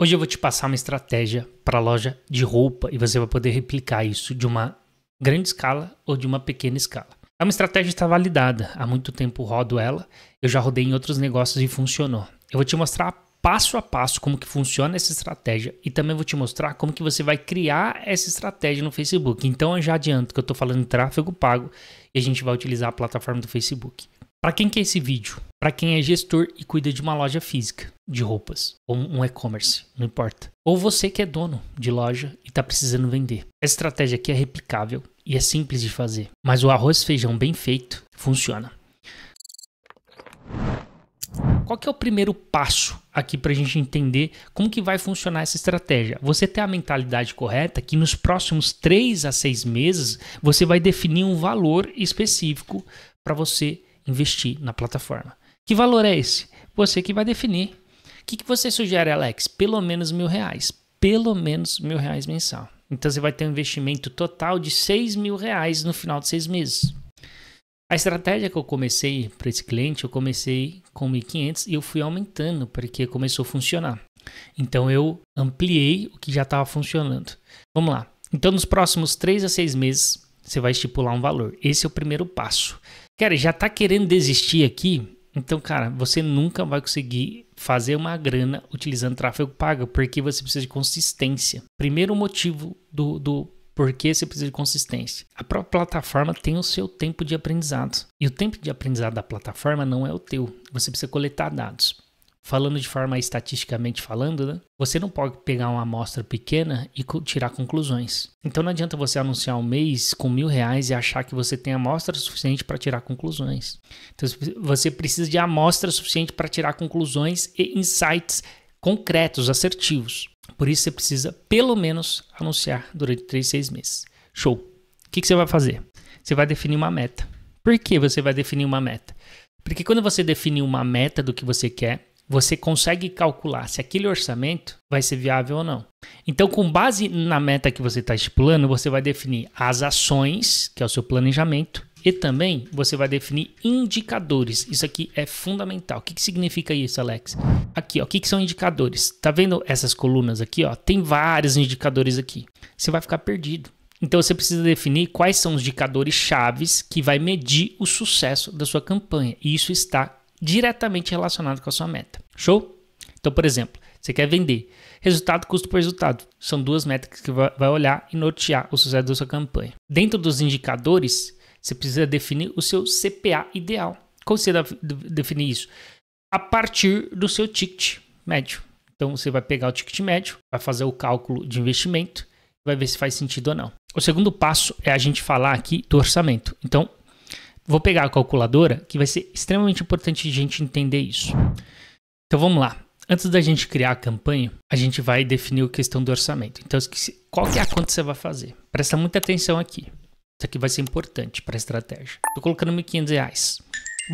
Hoje eu vou te passar uma estratégia para loja de roupa e você vai poder replicar isso de uma grande escala ou de uma pequena escala. É uma estratégia que está validada, há muito tempo rodo ela, eu já rodei em outros negócios e funcionou. Eu vou te mostrar passo a passo como que funciona essa estratégia e também vou te mostrar como que você vai criar essa estratégia no Facebook. Então eu já adianto que eu estou falando em tráfego pago e a gente vai utilizar a plataforma do Facebook. Para quem que é esse vídeo? Para quem é gestor e cuida de uma loja física de roupas ou um e-commerce, não importa. Ou você que é dono de loja e está precisando vender. Essa estratégia aqui é replicável e é simples de fazer, mas o arroz feijão bem feito funciona. Qual que é o primeiro passo aqui para a gente entender como que vai funcionar essa estratégia? Você ter a mentalidade correta que nos próximos 3 a 6 meses você vai definir um valor específico para você investir na plataforma. Que valor é esse? Você que vai definir. O que, que você sugere, Alex? Pelo menos mil reais. Pelo menos mil reais mensal. Então você vai ter um investimento total de seis mil reais no final de seis meses. A estratégia que eu comecei para esse cliente, eu comecei com 1.500 e eu fui aumentando porque começou a funcionar. Então eu ampliei o que já estava funcionando. Vamos lá. Então nos próximos três a seis meses você vai estipular um valor. Esse é o primeiro passo. Cara, já tá querendo desistir aqui? Então, cara, você nunca vai conseguir fazer uma grana utilizando tráfego pago, porque você precisa de consistência. Primeiro motivo do, do porquê você precisa de consistência. A própria plataforma tem o seu tempo de aprendizado. E o tempo de aprendizado da plataforma não é o teu. Você precisa coletar dados falando de forma estatisticamente falando, né? Você não pode pegar uma amostra pequena e tirar conclusões. Então não adianta você anunciar um mês com mil reais e achar que você tem amostra suficiente para tirar conclusões. Então você precisa de amostra suficiente para tirar conclusões e insights concretos, assertivos. Por isso você precisa, pelo menos, anunciar durante 3, 6 meses. Show! O que, que você vai fazer? Você vai definir uma meta. Por que você vai definir uma meta? Porque quando você definir uma meta do que você quer, você consegue calcular se aquele orçamento vai ser viável ou não. Então, com base na meta que você está estipulando, você vai definir as ações, que é o seu planejamento, e também você vai definir indicadores. Isso aqui é fundamental. O que, que significa isso, Alex? Aqui, ó, o que, que são indicadores? Tá vendo essas colunas aqui? Ó? Tem vários indicadores aqui. Você vai ficar perdido. Então você precisa definir quais são os indicadores chaves que vai medir o sucesso da sua campanha. E isso está diretamente relacionado com a sua meta. Show? Então, por exemplo, você quer vender. Resultado, custo por resultado. São duas métricas que vai olhar e nortear o sucesso da sua campanha. Dentro dos indicadores, você precisa definir o seu CPA ideal. Como você definir isso? A partir do seu ticket médio. Então você vai pegar o ticket médio, vai fazer o cálculo de investimento, vai ver se faz sentido ou não. O segundo passo é a gente falar aqui do orçamento. Então, Vou pegar a calculadora, que vai ser extremamente importante a gente entender isso. Então vamos lá. Antes da gente criar a campanha, a gente vai definir a questão do orçamento. Então, qual que é a conta que você vai fazer? Presta muita atenção aqui. Isso aqui vai ser importante para a estratégia. Estou colocando R$ 1.500.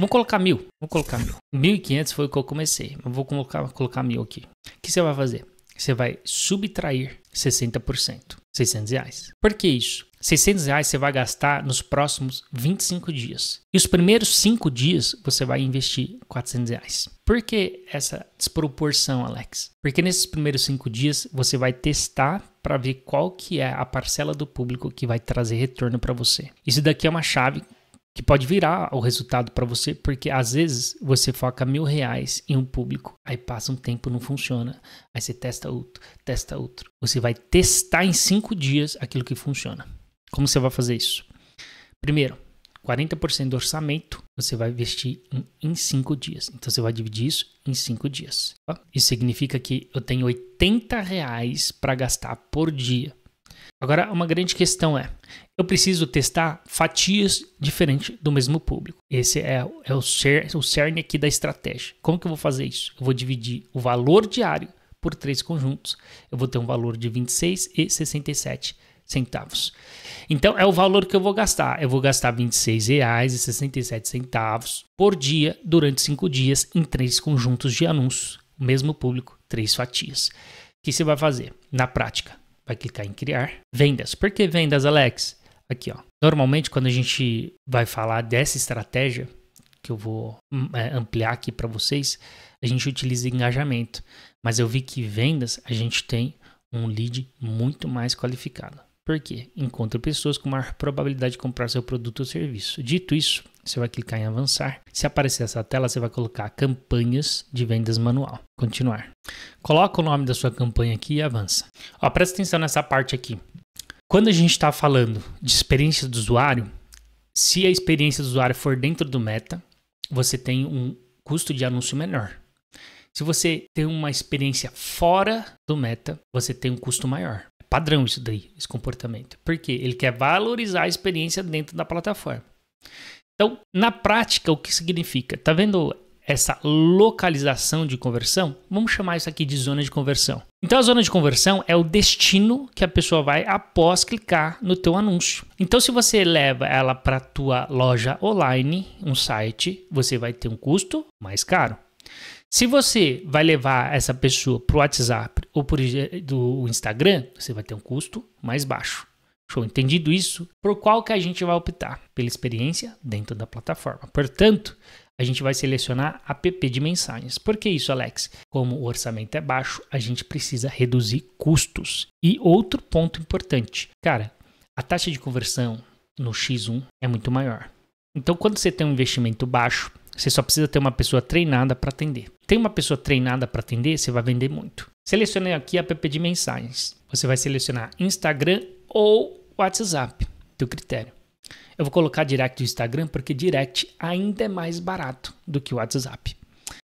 Vou colocar mil. Vou colocar mil. 1.500 foi o que eu comecei. Mas vou colocar, colocar mil aqui. O que você vai fazer? você vai subtrair 60%, 600 reais. Por que isso? 600 reais você vai gastar nos próximos 25 dias. E os primeiros 5 dias você vai investir 400 reais. Por que essa desproporção, Alex? Porque nesses primeiros 5 dias você vai testar para ver qual que é a parcela do público que vai trazer retorno para você. Isso daqui é uma chave que pode virar o resultado para você, porque às vezes você foca mil reais em um público, aí passa um tempo não funciona, aí você testa outro, testa outro. Você vai testar em cinco dias aquilo que funciona. Como você vai fazer isso? Primeiro, 40% do orçamento você vai investir em cinco dias. Então você vai dividir isso em cinco dias. Tá? Isso significa que eu tenho 80 reais para gastar por dia. Agora, uma grande questão é: eu preciso testar fatias diferentes do mesmo público. Esse é, é o, cer, o cerne aqui da estratégia. Como que eu vou fazer isso? Eu vou dividir o valor diário por três conjuntos. Eu vou ter um valor de 26 e 67 centavos. Então é o valor que eu vou gastar. Eu vou gastar R$ 26,67 por dia durante cinco dias em três conjuntos de anúncios, mesmo público, três fatias. O que você vai fazer na prática? vai clicar em criar. Vendas. Por que vendas, Alex? Aqui, ó. Normalmente, quando a gente vai falar dessa estratégia, que eu vou hum, é, ampliar aqui para vocês, a gente utiliza engajamento. Mas eu vi que vendas a gente tem um lead muito mais qualificado porque encontra pessoas com maior probabilidade de comprar seu produto ou serviço. Dito isso, você vai clicar em avançar. Se aparecer essa tela, você vai colocar campanhas de vendas manual. Continuar. Coloca o nome da sua campanha aqui e avança. Ó, presta atenção nessa parte aqui. Quando a gente está falando de experiência do usuário, se a experiência do usuário for dentro do meta, você tem um custo de anúncio menor. Se você tem uma experiência fora do meta, você tem um custo maior padrão isso daí, esse comportamento. Porque ele quer valorizar a experiência dentro da plataforma. Então, na prática, o que significa? Tá vendo essa localização de conversão? Vamos chamar isso aqui de zona de conversão. Então, a zona de conversão é o destino que a pessoa vai após clicar no teu anúncio. Então, se você leva ela para tua loja online, um site, você vai ter um custo mais caro. Se você vai levar essa pessoa para o WhatsApp ou por do Instagram, você vai ter um custo mais baixo. Show, entendido isso? Por qual que a gente vai optar? Pela experiência dentro da plataforma. Portanto, a gente vai selecionar app de mensagens. Por que isso, Alex? Como o orçamento é baixo, a gente precisa reduzir custos. E outro ponto importante, cara, a taxa de conversão no X1 é muito maior. Então, quando você tem um investimento baixo, você só precisa ter uma pessoa treinada para atender. Tem uma pessoa treinada para atender, você vai vender muito. Selecione aqui a app de mensagens. Você vai selecionar Instagram ou WhatsApp, teu critério. Eu vou colocar direct do Instagram porque direct ainda é mais barato do que o WhatsApp.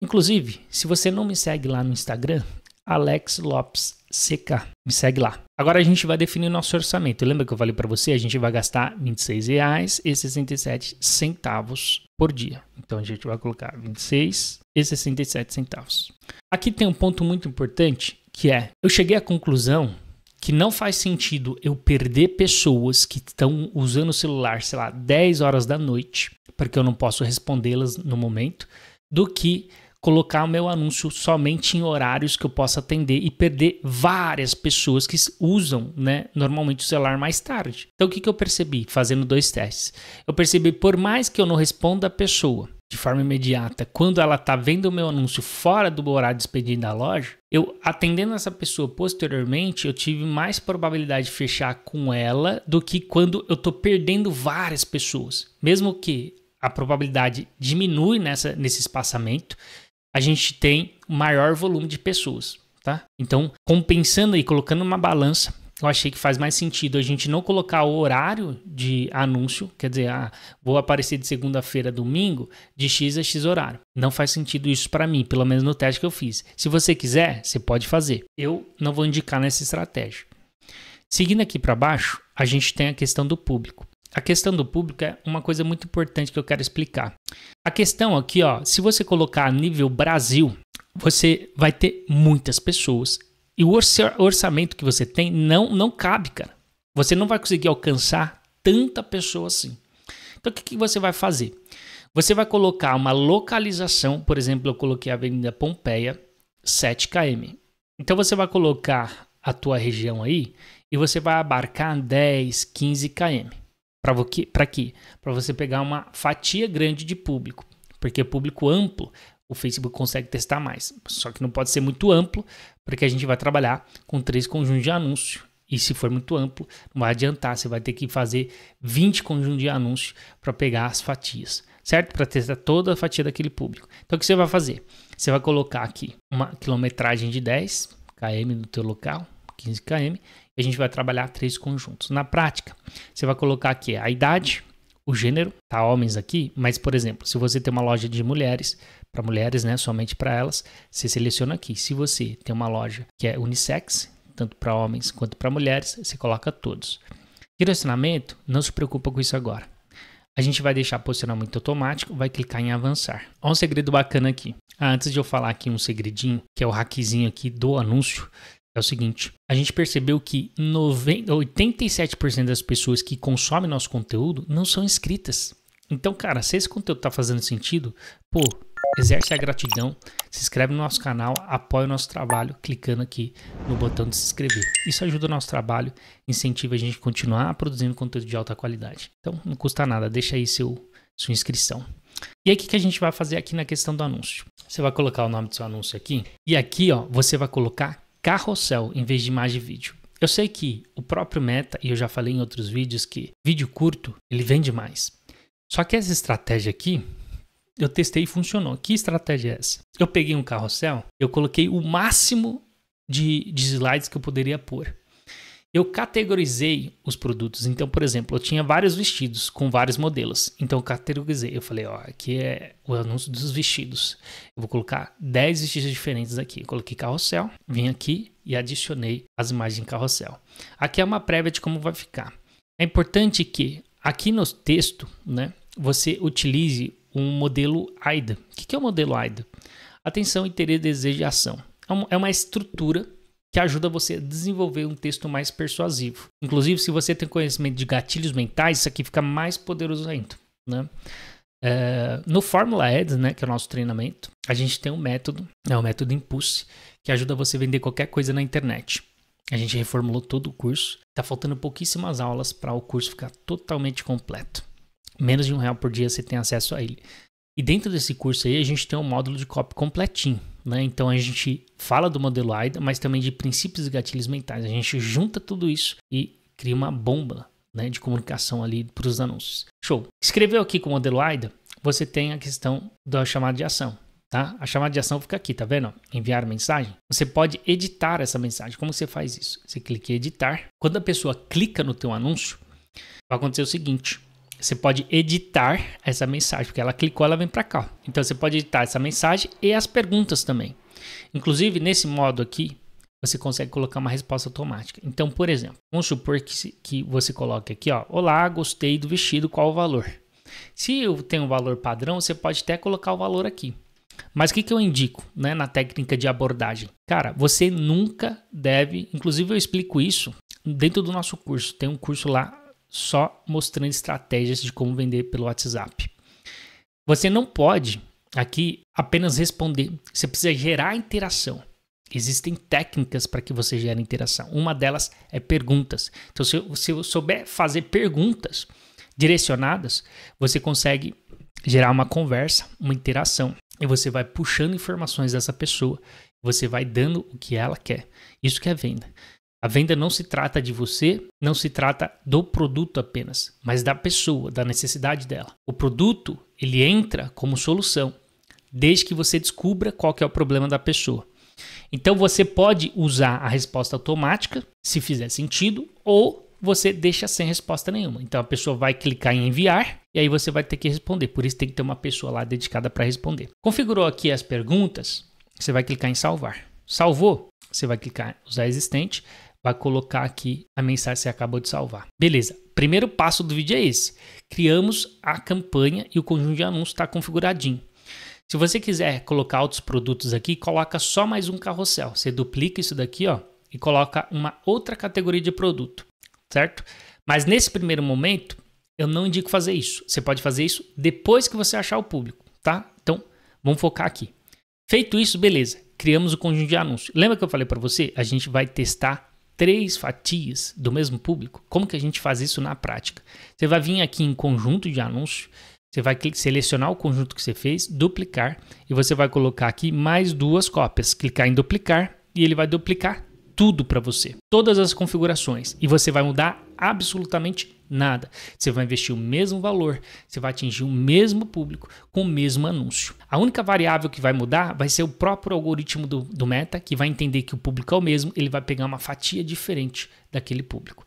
Inclusive, se você não me segue lá no Instagram, Alex Lopes CK, me segue lá. Agora a gente vai definir nosso orçamento. Lembra que eu falei para você? A gente vai gastar R$ 26,67 por dia. Então a gente vai colocar R$ 26,67. Aqui tem um ponto muito importante que é: eu cheguei à conclusão que não faz sentido eu perder pessoas que estão usando o celular, sei lá, 10 horas da noite, porque eu não posso respondê-las no momento, do que colocar o meu anúncio somente em horários que eu possa atender e perder várias pessoas que usam, né, normalmente o celular mais tarde. Então o que, que eu percebi fazendo dois testes? Eu percebi por mais que eu não responda a pessoa de forma imediata, quando ela está vendo o meu anúncio fora do horário de expediente da loja, eu atendendo essa pessoa posteriormente, eu tive mais probabilidade de fechar com ela do que quando eu estou perdendo várias pessoas. Mesmo que a probabilidade diminui nessa, nesse espaçamento, a gente tem maior volume de pessoas, tá? Então, compensando e colocando uma balança, eu achei que faz mais sentido a gente não colocar o horário de anúncio, quer dizer, ah, vou aparecer de segunda-feira a domingo de X a X horário. Não faz sentido isso para mim, pelo menos no teste que eu fiz. Se você quiser, você pode fazer. Eu não vou indicar nessa estratégia. Seguindo aqui para baixo, a gente tem a questão do público a questão do público é uma coisa muito importante que eu quero explicar. A questão aqui, ó, se você colocar a nível Brasil, você vai ter muitas pessoas e o orçamento que você tem não não cabe, cara. Você não vai conseguir alcançar tanta pessoa assim. Então o que, que você vai fazer? Você vai colocar uma localização, por exemplo, eu coloquei a Avenida Pompeia, 7 km. Então você vai colocar a tua região aí e você vai abarcar 10, 15 km. Para Para você pegar uma fatia grande de público. Porque público amplo, o Facebook consegue testar mais. Só que não pode ser muito amplo, porque a gente vai trabalhar com três conjuntos de anúncio. E se for muito amplo, não vai adiantar. Você vai ter que fazer 20 conjuntos de anúncios para pegar as fatias, certo? Para testar toda a fatia daquele público. Então, o que você vai fazer? Você vai colocar aqui uma quilometragem de 10 km no teu local, 15 km, a gente vai trabalhar três conjuntos. Na prática, você vai colocar aqui a idade, o gênero, tá homens aqui, mas por exemplo, se você tem uma loja de mulheres, para mulheres, né, somente para elas, você seleciona aqui. Se você tem uma loja que é unissex, tanto para homens quanto para mulheres, você coloca todos. Direcionamento, não se preocupa com isso agora. A gente vai deixar posicionamento automático, vai clicar em avançar. Olha um segredo bacana aqui. Ah, antes de eu falar aqui um segredinho, que é o hackzinho aqui do anúncio, é o seguinte: a gente percebeu que 90, 87% das pessoas que consomem nosso conteúdo não são inscritas. Então, cara, se esse conteúdo tá fazendo sentido, pô, exerce a gratidão, se inscreve no nosso canal, apoia o nosso trabalho clicando aqui no botão de se inscrever. Isso ajuda o nosso trabalho, incentiva a gente a continuar produzindo conteúdo de alta qualidade. Então, não custa nada, deixa aí seu, sua inscrição. E aí, o que, que a gente vai fazer aqui na questão do anúncio? Você vai colocar o nome do seu anúncio aqui e aqui, ó, você vai colocar carrossel em vez de imagem e vídeo. Eu sei que o próprio Meta, e eu já falei em outros vídeos que vídeo curto, ele vende mais. Só que essa estratégia aqui, eu testei e funcionou. Que estratégia é essa? Eu peguei um carrossel, eu coloquei o máximo de, de slides que eu poderia pôr eu categorizei os produtos. Então, por exemplo, eu tinha vários vestidos com vários modelos. Então, eu categorizei. Eu falei, ó, aqui é o anúncio dos vestidos. Eu vou colocar 10 vestidos diferentes aqui. Eu coloquei carrossel, vim aqui e adicionei as imagens carrossel. Aqui é uma prévia de como vai ficar. É importante que aqui no texto, né, você utilize um modelo AIDA. O que é o modelo AIDA? Atenção, interesse, desejo e ação. É uma é estrutura que ajuda você a desenvolver um texto mais persuasivo. Inclusive, se você tem conhecimento de gatilhos mentais, isso aqui fica mais poderoso ainda. Né? É, no Fórmula Ads, né, que é o nosso treinamento, a gente tem um método, é o método Impulse, que ajuda você a vender qualquer coisa na internet. A gente reformulou todo o curso. Tá faltando pouquíssimas aulas para o curso ficar totalmente completo. Menos de um real por dia você tem acesso a ele. E dentro desse curso aí a gente tem um módulo de copy completinho. Né? Então a gente fala do modelo AIDA, mas também de princípios e gatilhos mentais. A gente junta tudo isso e cria uma bomba né, de comunicação ali para os anúncios. Show. Escreveu aqui com o modelo AIDA, você tem a questão da chamada de ação. Tá? A chamada de ação fica aqui, tá vendo? Enviar mensagem. Você pode editar essa mensagem. Como você faz isso? Você clica em editar. Quando a pessoa clica no teu anúncio, vai acontecer o seguinte: você pode editar essa mensagem, porque ela clicou, ela vem para cá. Então você pode editar essa mensagem e as perguntas também. Inclusive, nesse modo aqui, você consegue colocar uma resposta automática. Então, por exemplo, vamos supor que, que você coloque aqui, ó, olá, gostei do vestido, qual o valor? Se eu tenho um valor padrão, você pode até colocar o valor aqui. Mas o que, que eu indico né, na técnica de abordagem? Cara, você nunca deve, inclusive eu explico isso dentro do nosso curso, tem um curso lá só mostrando estratégias de como vender pelo WhatsApp. Você não pode aqui apenas responder, você precisa gerar interação. Existem técnicas para que você gere interação. Uma delas é perguntas. Então, se, você eu souber fazer perguntas direcionadas, você consegue gerar uma conversa, uma interação. E você vai puxando informações dessa pessoa, você vai dando o que ela quer. Isso que é venda. A venda não se trata de você, não se trata do produto apenas, mas da pessoa, da necessidade dela. O produto, ele entra como solução, desde que você descubra qual é o problema da pessoa. Então você pode usar a resposta automática, se fizer sentido, ou você deixa sem resposta nenhuma. Então a pessoa vai clicar em enviar e aí você vai ter que responder. Por isso tem que ter uma pessoa lá dedicada para responder. Configurou aqui as perguntas, você vai clicar em salvar. Salvou, você vai clicar em usar existente, vai colocar aqui a mensagem que você acabou de salvar. Beleza, primeiro passo do vídeo é esse. Criamos a campanha e o conjunto de anúncios está configuradinho. Se você quiser colocar outros produtos aqui, coloca só mais um carrossel. Você duplica isso daqui ó, e coloca uma outra categoria de produto, certo? Mas nesse primeiro momento, eu não indico fazer isso. Você pode fazer isso depois que você achar o público, tá? Então, vamos focar aqui. Feito isso, beleza. Criamos o conjunto de anúncios. Lembra que eu falei para você? A gente vai testar três fatias do mesmo público, como que a gente faz isso na prática? Você vai vir aqui em conjunto de anúncios, você vai selecionar o conjunto que você fez, duplicar e você vai colocar aqui mais duas cópias. Clicar em duplicar e ele vai duplicar tudo para você, todas as configurações e você vai mudar absolutamente Nada. Você vai investir o mesmo valor, você vai atingir o mesmo público com o mesmo anúncio. A única variável que vai mudar vai ser o próprio algoritmo do, do Meta, que vai entender que o público é o mesmo, ele vai pegar uma fatia diferente daquele público.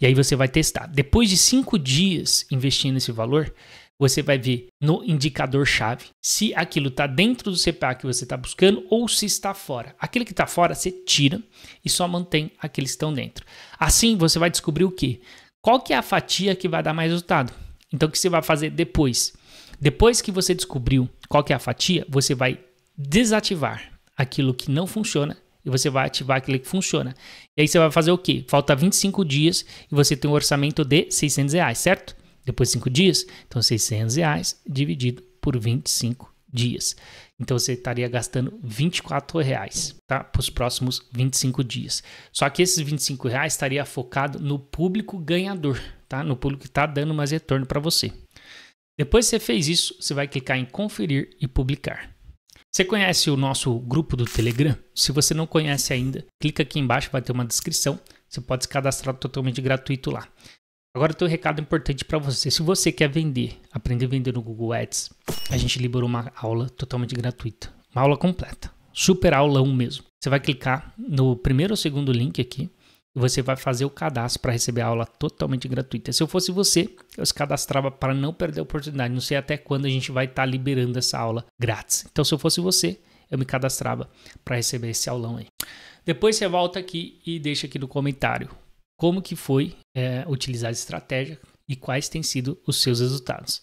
E aí você vai testar. Depois de cinco dias investindo esse valor, você vai ver no indicador-chave se aquilo está dentro do CPA que você está buscando ou se está fora. Aquele que está fora, você tira e só mantém aqueles que estão dentro. Assim, você vai descobrir o que? qual que é a fatia que vai dar mais resultado. Então o que você vai fazer depois? Depois que você descobriu qual que é a fatia, você vai desativar aquilo que não funciona e você vai ativar aquilo que funciona. E aí você vai fazer o quê? Falta 25 dias e você tem um orçamento de 600 reais, certo? Depois de 5 dias, então 600 reais dividido por 25 dias. Então você estaria gastando 24 reais, tá? Para os próximos 25 dias. Só que esses 25 reais estaria focado no público ganhador, tá? No público que está dando mais retorno para você. Depois que você fez isso, você vai clicar em conferir e publicar. Você conhece o nosso grupo do Telegram? Se você não conhece ainda, clica aqui embaixo, vai ter uma descrição. Você pode se cadastrar totalmente gratuito lá. Agora tem um recado importante para você. Se você quer vender, aprender a vender no Google Ads, a gente liberou uma aula totalmente gratuita. Uma aula completa. Super aula mesmo. Você vai clicar no primeiro ou segundo link aqui e você vai fazer o cadastro para receber a aula totalmente gratuita. Se eu fosse você, eu se cadastrava para não perder a oportunidade. Não sei até quando a gente vai estar tá liberando essa aula grátis. Então, se eu fosse você, eu me cadastrava para receber esse aulão aí. Depois você volta aqui e deixa aqui no comentário como que foi é, utilizar a estratégia e quais têm sido os seus resultados.